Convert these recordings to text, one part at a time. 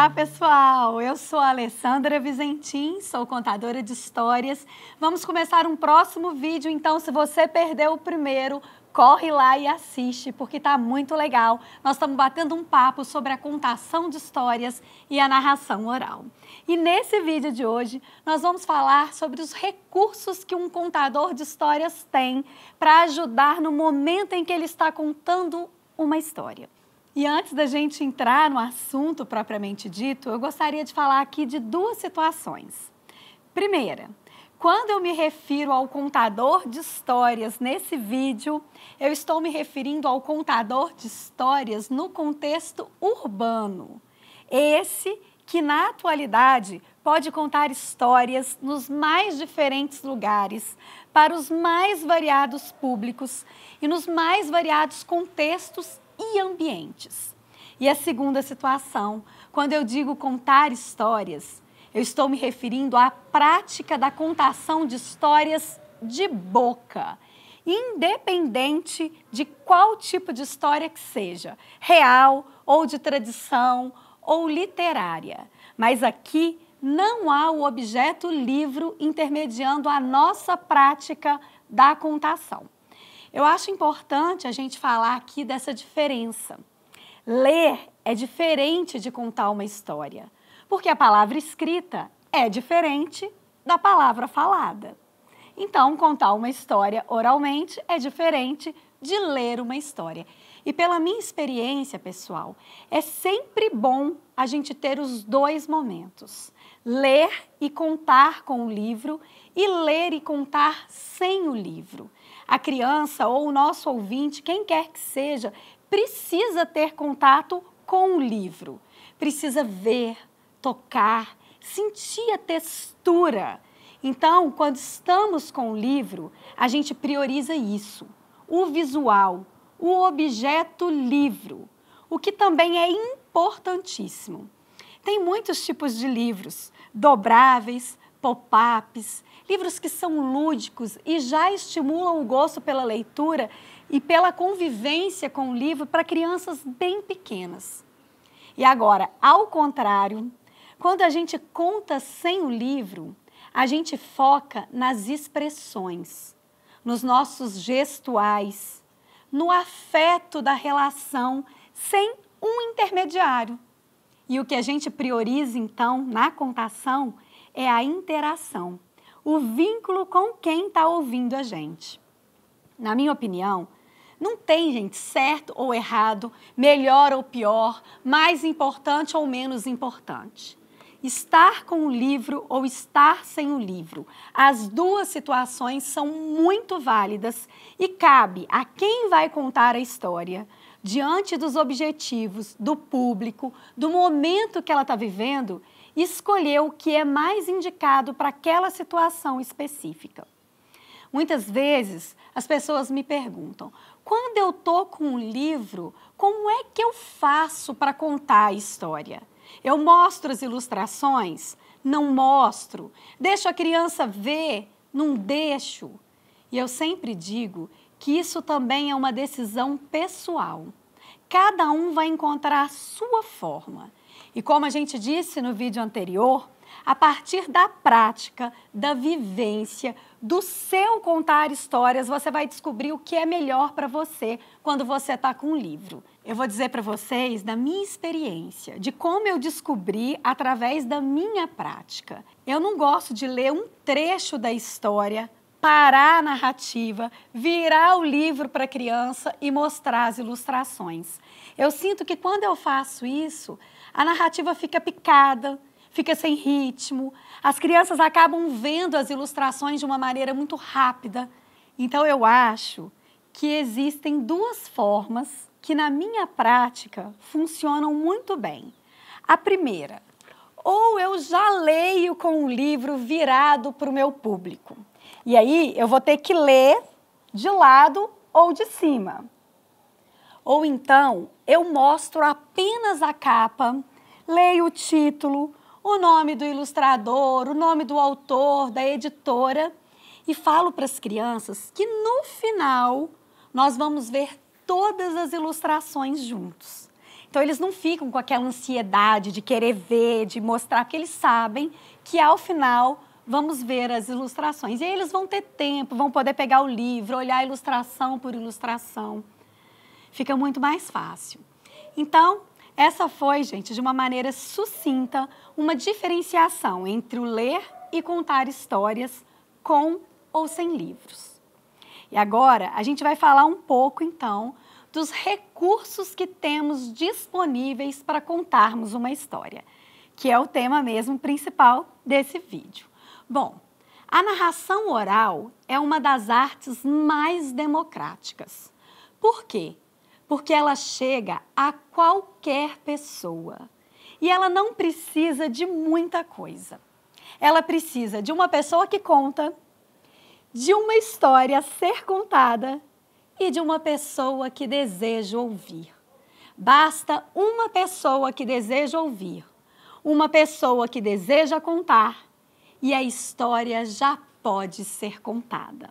Olá, pessoal! Eu sou a Alessandra Vizentim, sou contadora de histórias. Vamos começar um próximo vídeo, então, se você perdeu o primeiro, corre lá e assiste, porque está muito legal. Nós estamos batendo um papo sobre a contação de histórias e a narração oral. E nesse vídeo de hoje, nós vamos falar sobre os recursos que um contador de histórias tem para ajudar no momento em que ele está contando uma história. E antes da gente entrar no assunto propriamente dito, eu gostaria de falar aqui de duas situações. Primeira, quando eu me refiro ao contador de histórias nesse vídeo, eu estou me referindo ao contador de histórias no contexto urbano. Esse que na atualidade pode contar histórias nos mais diferentes lugares, para os mais variados públicos e nos mais variados contextos e ambientes. E a segunda situação, quando eu digo contar histórias, eu estou me referindo à prática da contação de histórias de boca, independente de qual tipo de história que seja, real ou de tradição ou literária. Mas aqui não há o objeto livro intermediando a nossa prática da contação. Eu acho importante a gente falar aqui dessa diferença. Ler é diferente de contar uma história, porque a palavra escrita é diferente da palavra falada. Então, contar uma história oralmente é diferente de ler uma história. E pela minha experiência pessoal, é sempre bom a gente ter os dois momentos: ler e contar com o livro e ler e contar sem o livro a criança ou o nosso ouvinte, quem quer que seja, precisa ter contato com o livro. Precisa ver, tocar, sentir a textura. Então, quando estamos com o livro, a gente prioriza isso: o visual, o objeto livro, o que também é importantíssimo. Tem muitos tipos de livros: dobráveis, pop-ups, livros que são lúdicos e já estimulam o gosto pela leitura e pela convivência com o livro para crianças bem pequenas. E agora, ao contrário, quando a gente conta sem o livro, a gente foca nas expressões, nos nossos gestuais, no afeto da relação sem um intermediário. E o que a gente prioriza então na contação é a interação o vínculo com quem está ouvindo a gente. Na minha opinião, não tem, gente, certo ou errado, melhor ou pior, mais importante ou menos importante. Estar com o livro ou estar sem o livro, as duas situações são muito válidas e cabe a quem vai contar a história, diante dos objetivos, do público, do momento que ela está vivendo, escolher o que é mais indicado para aquela situação específica. Muitas vezes as pessoas me perguntam: quando eu estou com um livro, como é que eu faço para contar a história? Eu mostro as ilustrações? Não mostro. Deixo a criança ver? Não deixo. E eu sempre digo que isso também é uma decisão pessoal. Cada um vai encontrar a sua forma. E como a gente disse no vídeo anterior, a partir da prática, da vivência, do seu contar histórias, você vai descobrir o que é melhor para você quando você está com um livro. Eu vou dizer para vocês da minha experiência, de como eu descobri através da minha prática. Eu não gosto de ler um trecho da história, parar a narrativa, virar o livro para a criança e mostrar as ilustrações. Eu sinto que quando eu faço isso, a narrativa fica picada, fica sem ritmo, as crianças acabam vendo as ilustrações de uma maneira muito rápida. Então, eu acho que existem duas formas que, na minha prática, funcionam muito bem. A primeira, ou eu já leio com um livro virado para o meu público. E aí eu vou ter que ler de lado ou de cima. Ou então eu mostro apenas a capa leia o título, o nome do ilustrador, o nome do autor, da editora e falo para as crianças que no final nós vamos ver todas as ilustrações juntos. Então eles não ficam com aquela ansiedade de querer ver, de mostrar, porque eles sabem que ao final vamos ver as ilustrações. E aí eles vão ter tempo, vão poder pegar o livro, olhar ilustração por ilustração. Fica muito mais fácil. Então, essa foi, gente, de uma maneira sucinta, uma diferenciação entre o ler e contar histórias com ou sem livros. E agora a gente vai falar um pouco, então, dos recursos que temos disponíveis para contarmos uma história, que é o tema mesmo principal desse vídeo. Bom, a narração oral é uma das artes mais democráticas. Por quê? porque ela chega a qualquer pessoa. E ela não precisa de muita coisa. Ela precisa de uma pessoa que conta, de uma história a ser contada e de uma pessoa que deseja ouvir. Basta uma pessoa que deseja ouvir, uma pessoa que deseja contar e a história já pode ser contada.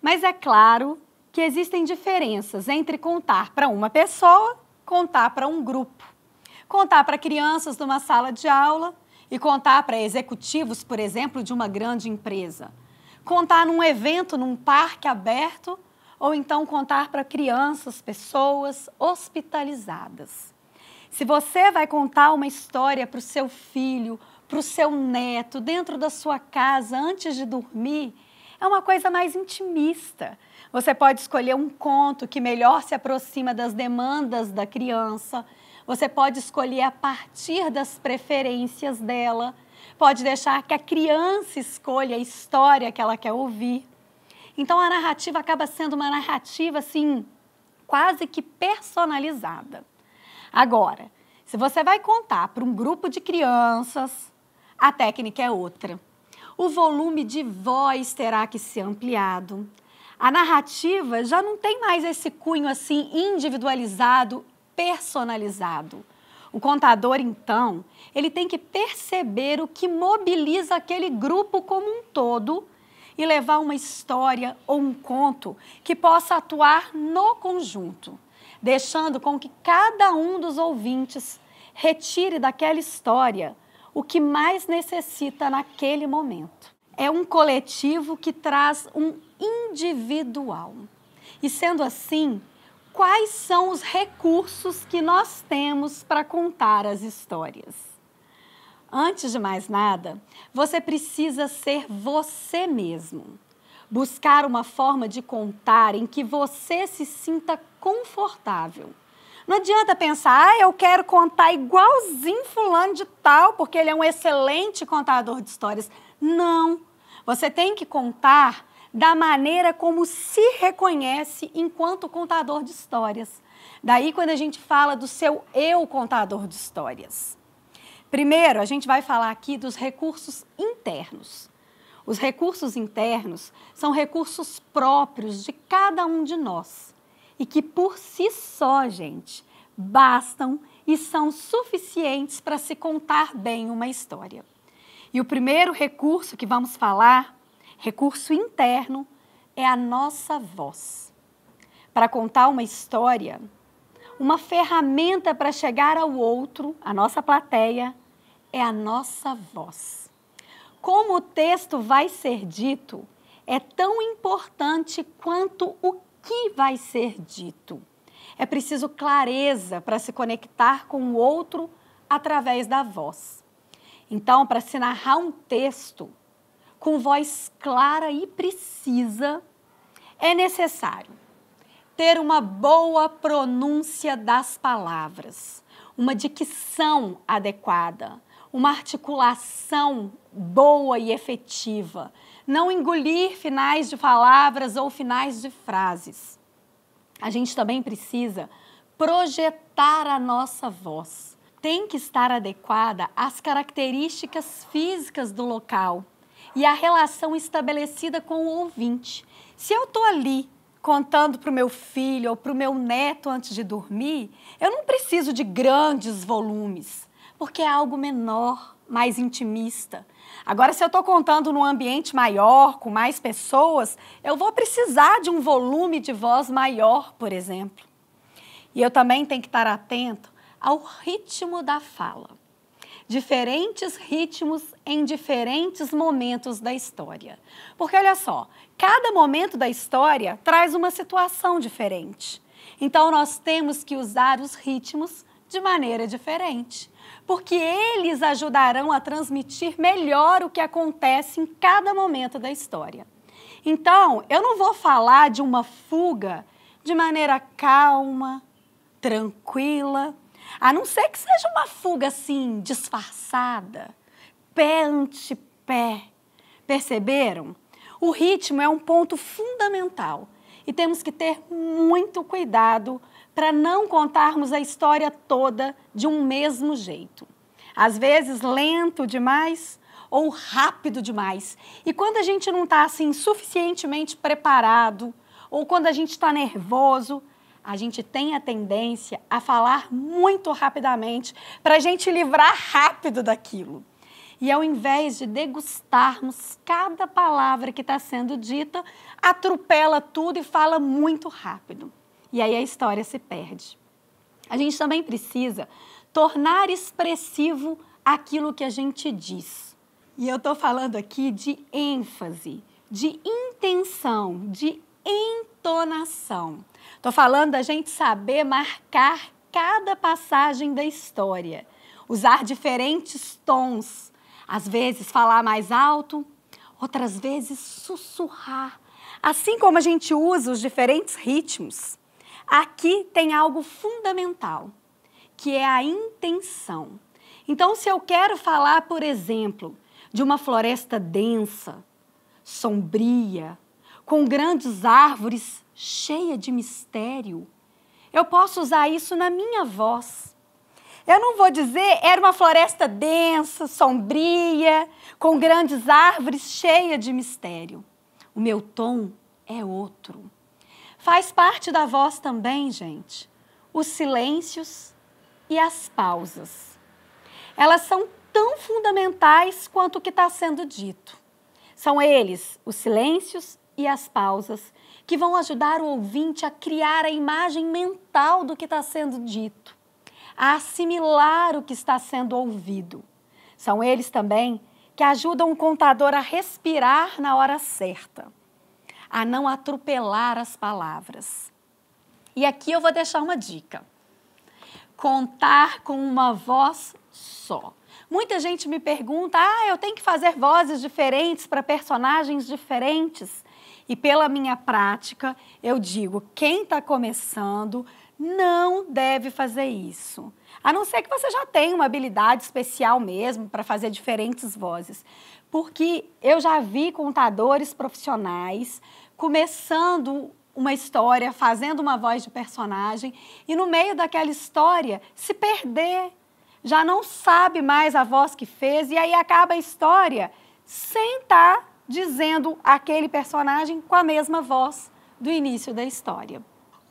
Mas é claro que existem diferenças entre contar para uma pessoa, contar para um grupo, contar para crianças numa sala de aula e contar para executivos, por exemplo, de uma grande empresa, contar num evento, num parque aberto ou então contar para crianças, pessoas hospitalizadas. Se você vai contar uma história para o seu filho, para o seu neto, dentro da sua casa, antes de dormir, é uma coisa mais intimista. Você pode escolher um conto que melhor se aproxima das demandas da criança. Você pode escolher a partir das preferências dela. Pode deixar que a criança escolha a história que ela quer ouvir. Então a narrativa acaba sendo uma narrativa assim, quase que personalizada. Agora, se você vai contar para um grupo de crianças, a técnica é outra o volume de voz terá que ser ampliado. A narrativa já não tem mais esse cunho assim individualizado, personalizado. O contador, então, ele tem que perceber o que mobiliza aquele grupo como um todo e levar uma história ou um conto que possa atuar no conjunto, deixando com que cada um dos ouvintes retire daquela história o que mais necessita naquele momento. É um coletivo que traz um individual. E sendo assim, quais são os recursos que nós temos para contar as histórias? Antes de mais nada, você precisa ser você mesmo. Buscar uma forma de contar em que você se sinta confortável não adianta pensar, ah, eu quero contar igualzinho fulano de tal, porque ele é um excelente contador de histórias. Não. Você tem que contar da maneira como se reconhece enquanto contador de histórias. Daí quando a gente fala do seu eu contador de histórias. Primeiro, a gente vai falar aqui dos recursos internos. Os recursos internos são recursos próprios de cada um de nós e que por si só, gente, bastam e são suficientes para se contar bem uma história. E o primeiro recurso que vamos falar, recurso interno, é a nossa voz. Para contar uma história, uma ferramenta para chegar ao outro, a nossa plateia, é a nossa voz. Como o texto vai ser dito, é tão importante quanto o que vai ser dito. É preciso clareza para se conectar com o outro através da voz. Então, para se narrar um texto com voz clara e precisa, é necessário ter uma boa pronúncia das palavras, uma dicção adequada, uma articulação boa e efetiva. Não engolir finais de palavras ou finais de frases. A gente também precisa projetar a nossa voz. Tem que estar adequada às características físicas do local e à relação estabelecida com o ouvinte. Se eu estou ali contando para o meu filho ou para o meu neto antes de dormir, eu não preciso de grandes volumes porque é algo menor, mais intimista. Agora, se eu estou contando num ambiente maior, com mais pessoas, eu vou precisar de um volume de voz maior, por exemplo. E eu também tenho que estar atento ao ritmo da fala. Diferentes ritmos em diferentes momentos da história. Porque olha só, cada momento da história traz uma situação diferente. Então nós temos que usar os ritmos de maneira diferente porque eles ajudarão a transmitir melhor o que acontece em cada momento da história. Então, eu não vou falar de uma fuga de maneira calma, tranquila, a não ser que seja uma fuga assim, disfarçada, pé ante pé. Perceberam? O ritmo é um ponto fundamental e temos que ter muito cuidado para não contarmos a história toda de um mesmo jeito. Às vezes lento demais ou rápido demais. E quando a gente não está assim suficientemente preparado ou quando a gente está nervoso, a gente tem a tendência a falar muito rapidamente para a gente livrar rápido daquilo. E ao invés de degustarmos cada palavra que está sendo dita, atropela tudo e fala muito rápido e aí a história se perde. A gente também precisa tornar expressivo aquilo que a gente diz. E eu estou falando aqui de ênfase, de intenção, de entonação. Estou falando da gente saber marcar cada passagem da história, usar diferentes tons, às vezes falar mais alto, outras vezes sussurrar, assim como a gente usa os diferentes ritmos. Aqui tem algo fundamental, que é a intenção. Então, se eu quero falar, por exemplo, de uma floresta densa, sombria, com grandes árvores, cheia de mistério, eu posso usar isso na minha voz. Eu não vou dizer era uma floresta densa, sombria, com grandes árvores, cheia de mistério. O meu tom é outro. Faz parte da voz também, gente, os silêncios e as pausas. Elas são tão fundamentais quanto o que está sendo dito. São eles, os silêncios e as pausas, que vão ajudar o ouvinte a criar a imagem mental do que está sendo dito, a assimilar o que está sendo ouvido. São eles também que ajudam o contador a respirar na hora certa a não atropelar as palavras. E aqui eu vou deixar uma dica: contar com uma voz só. Muita gente me pergunta: ah, eu tenho que fazer vozes diferentes para personagens diferentes. E pela minha prática, eu digo: quem está começando não deve fazer isso. A não ser que você já tenha uma habilidade especial mesmo para fazer diferentes vozes porque eu já vi contadores profissionais começando uma história, fazendo uma voz de personagem e no meio daquela história se perder, já não sabe mais a voz que fez e aí acaba a história sem estar tá dizendo aquele personagem com a mesma voz do início da história.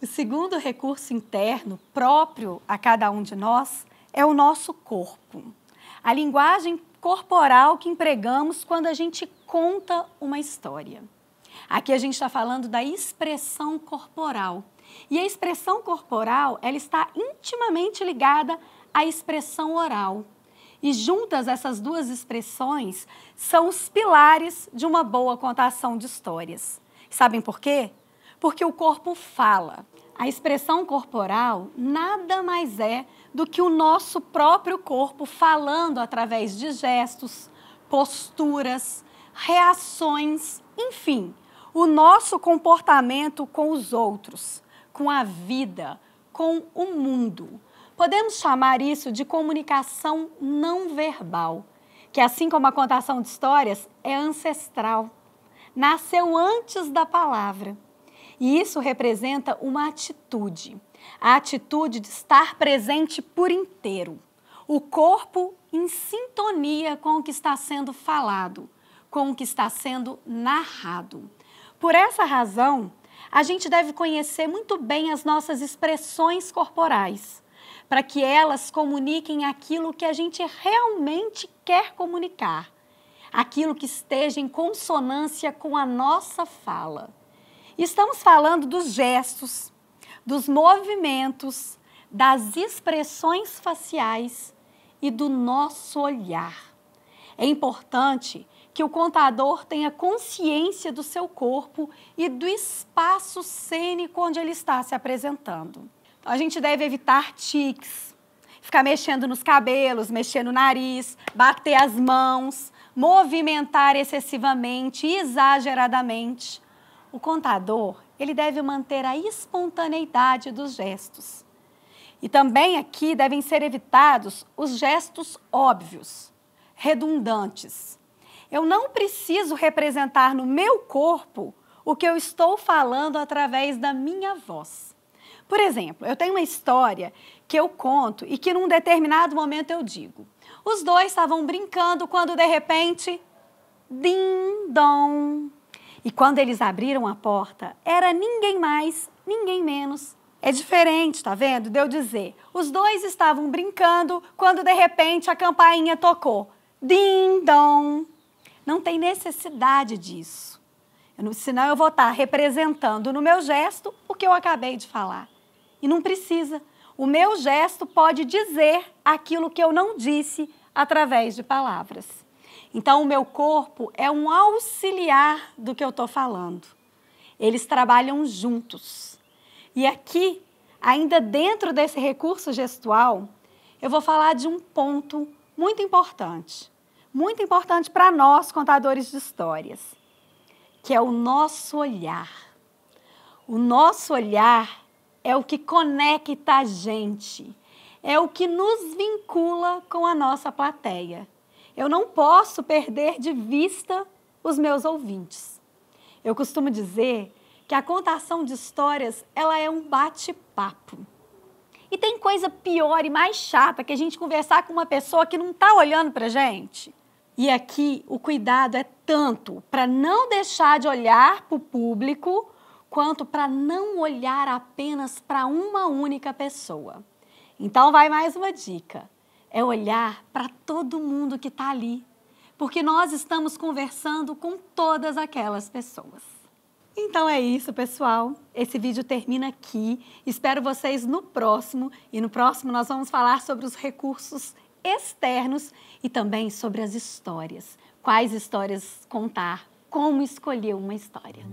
O segundo recurso interno próprio a cada um de nós é o nosso corpo. A linguagem corporal que empregamos quando a gente conta uma história. Aqui a gente está falando da expressão corporal. E a expressão corporal, ela está intimamente ligada à expressão oral. E juntas essas duas expressões são os pilares de uma boa contação de histórias. Sabem por quê? Porque o corpo fala. A expressão corporal nada mais é do que o nosso próprio corpo falando através de gestos, posturas, reações, enfim, o nosso comportamento com os outros, com a vida, com o mundo. Podemos chamar isso de comunicação não verbal, que assim como a contação de histórias, é ancestral. Nasceu antes da palavra. E isso representa uma atitude, a atitude de estar presente por inteiro, o corpo em sintonia com o que está sendo falado, com o que está sendo narrado. Por essa razão, a gente deve conhecer muito bem as nossas expressões corporais, para que elas comuniquem aquilo que a gente realmente quer comunicar, aquilo que esteja em consonância com a nossa fala estamos falando dos gestos, dos movimentos, das expressões faciais e do nosso olhar. É importante que o contador tenha consciência do seu corpo e do espaço cênico onde ele está se apresentando. Então, a gente deve evitar tiques, ficar mexendo nos cabelos, mexer no nariz, bater as mãos, movimentar excessivamente e exageradamente, o contador, ele deve manter a espontaneidade dos gestos. E também aqui devem ser evitados os gestos óbvios, redundantes. Eu não preciso representar no meu corpo o que eu estou falando através da minha voz. Por exemplo, eu tenho uma história que eu conto e que num determinado momento eu digo: os dois estavam brincando quando de repente, din dom, e quando eles abriram a porta, era ninguém mais, ninguém menos. É diferente, tá vendo? Deu dizer. Os dois estavam brincando quando de repente a campainha tocou. Ding dong. Não tem necessidade disso. Eu, senão eu vou estar representando no meu gesto o que eu acabei de falar. E não precisa. O meu gesto pode dizer aquilo que eu não disse através de palavras. Então, o meu corpo é um auxiliar do que eu estou falando. Eles trabalham juntos. E aqui, ainda dentro desse recurso gestual, eu vou falar de um ponto muito importante, muito importante para nós contadores de histórias, que é o nosso olhar. O nosso olhar é o que conecta a gente, é o que nos vincula com a nossa plateia. Eu não posso perder de vista os meus ouvintes. Eu costumo dizer que a contação de histórias, ela é um bate-papo. E tem coisa pior e mais chata que a gente conversar com uma pessoa que não está olhando para gente. E aqui o cuidado é tanto para não deixar de olhar para o público, quanto para não olhar apenas para uma única pessoa. Então vai mais uma dica é olhar para todo mundo que está ali, porque nós estamos conversando com todas aquelas pessoas. Então é isso, pessoal. Esse vídeo termina aqui. Espero vocês no próximo. E no próximo nós vamos falar sobre os recursos externos e também sobre as histórias. Quais histórias contar, como escolher uma história.